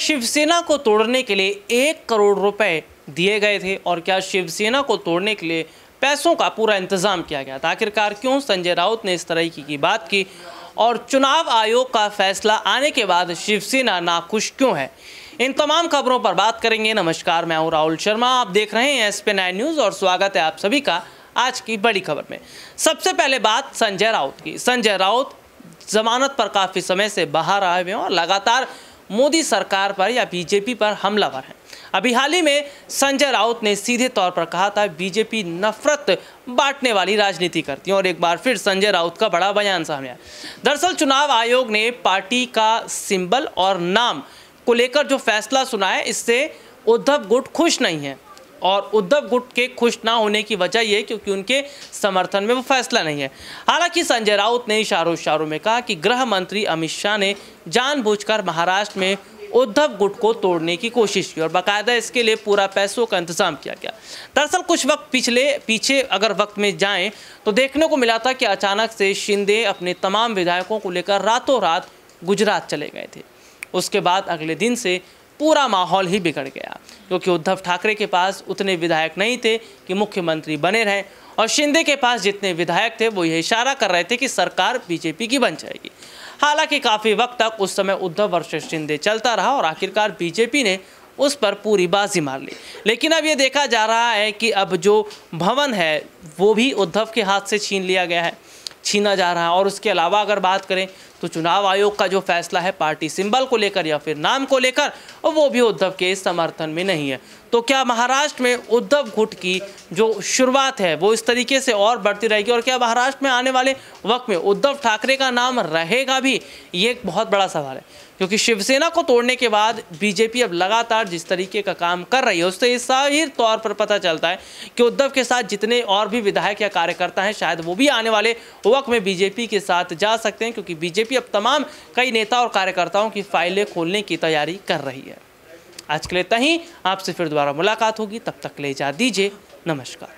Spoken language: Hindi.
शिवसेना को तोड़ने के लिए एक करोड़ रुपए दिए गए थे और क्या शिवसेना को तोड़ने के लिए पैसों का पूरा इंतजाम किया गया था तो आखिरकार क्यों संजय राउत ने इस तरह की, की बात की और चुनाव आयोग का फैसला आने के बाद शिवसेना नाखुश क्यों है इन तमाम खबरों पर बात करेंगे नमस्कार मैं हूं राहुल शर्मा आप देख रहे हैं एस पी नाइन न्यूज़ और स्वागत है आप सभी का आज की बड़ी खबर में सबसे पहले बात संजय राउत की संजय राउत जमानत पर काफ़ी समय से बाहर आए हुए हैं और लगातार मोदी सरकार पर या बीजेपी पर हमलावर हैं अभी हाल ही में संजय राउत ने सीधे तौर पर कहा था बीजेपी नफरत बांटने वाली राजनीति करती है और एक बार फिर संजय राउत का बड़ा बयान सामने आया दरअसल चुनाव आयोग ने पार्टी का सिंबल और नाम को लेकर जो फैसला सुना है इससे उद्धव गुट खुश नहीं है और उद्धव गुट के खुश ना होने की वजह यह क्योंकि उनके समर्थन में वो फैसला नहीं है हालांकि संजय राउत ने इशारों इशारों में कहा कि गृह मंत्री अमित शाह ने जानबूझकर महाराष्ट्र में उद्धव गुट को तोड़ने की कोशिश की और बाकायदा इसके लिए पूरा पैसों का इंतजाम किया गया दरअसल कुछ वक्त पिछले पीछे अगर वक्त में जाएं तो देखने को मिला था कि अचानक से शिंदे अपने तमाम विधायकों को लेकर रातों रात गुजरात चले गए थे उसके बाद अगले दिन से पूरा माहौल ही बिगड़ गया क्योंकि उद्धव ठाकरे के पास उतने विधायक नहीं थे कि मुख्यमंत्री बने रहें और शिंदे के पास जितने विधायक थे वो ये इशारा कर रहे थे कि सरकार बीजेपी की बन जाएगी हालांकि काफ़ी वक्त तक उस समय उद्धव वर्ष शिंदे चलता रहा और आखिरकार बीजेपी ने उस पर पूरी बाजी मार ली लेकिन अब ये देखा जा रहा है कि अब जो भवन है वो भी उद्धव के हाथ से छीन लिया गया है छीना जा रहा है और उसके अलावा अगर बात करें तो चुनाव आयोग का जो फैसला है पार्टी सिंबल को लेकर या फिर नाम को लेकर वो भी उद्धव के समर्थन में नहीं है तो क्या महाराष्ट्र में उद्धव गुट की जो शुरुआत है वो इस तरीके से और बढ़ती रहेगी और क्या महाराष्ट्र में आने वाले वक्त में उद्धव ठाकरे का नाम रहेगा भी ये एक बहुत बड़ा सवाल है क्योंकि शिवसेना को तोड़ने के बाद बीजेपी अब लगातार जिस तरीके का काम कर रही है उससे इस जाहिर तौर पर पता चलता है कि उद्धव के साथ जितने और भी विधायक या कार्यकर्ता हैं शायद वो भी आने वाले वक्त में बीजेपी के साथ जा सकते हैं क्योंकि बीजेपी बीजेपी अब तमाम कई नेता और कार्यकर्ताओं की फाइलें खोलने की तैयारी कर रही है आज के लिए इतना आपसे फिर दोबारा मुलाकात होगी तब तक ले जा दीजिए नमस्कार